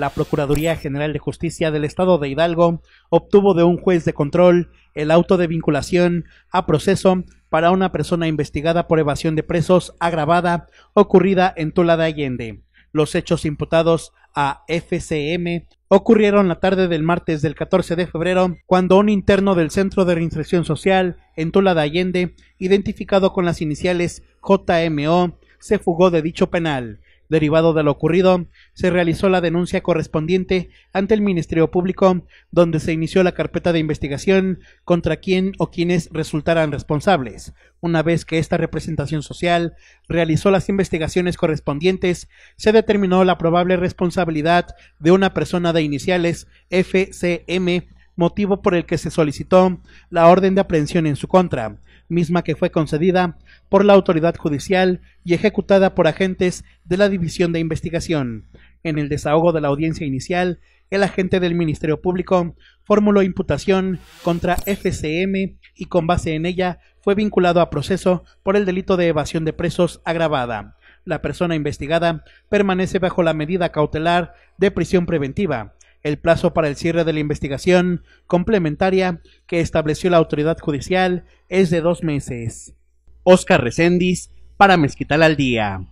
la Procuraduría General de Justicia del Estado de Hidalgo obtuvo de un juez de control el auto de vinculación a proceso para una persona investigada por evasión de presos agravada ocurrida en Tula de Allende. Los hechos imputados a FCM ocurrieron la tarde del martes del 14 de febrero, cuando un interno del Centro de Reinserción Social en Tula de Allende, identificado con las iniciales JMO, se fugó de dicho penal. Derivado de lo ocurrido, se realizó la denuncia correspondiente ante el Ministerio Público, donde se inició la carpeta de investigación contra quien o quienes resultaran responsables. Una vez que esta representación social realizó las investigaciones correspondientes, se determinó la probable responsabilidad de una persona de iniciales FCM motivo por el que se solicitó la orden de aprehensión en su contra, misma que fue concedida por la autoridad judicial y ejecutada por agentes de la División de Investigación. En el desahogo de la audiencia inicial, el agente del Ministerio Público formuló imputación contra FCM y con base en ella fue vinculado a proceso por el delito de evasión de presos agravada. La persona investigada permanece bajo la medida cautelar de prisión preventiva el plazo para el cierre de la investigación complementaria que estableció la autoridad judicial es de dos meses. Oscar Recendis para Mezquital al Día.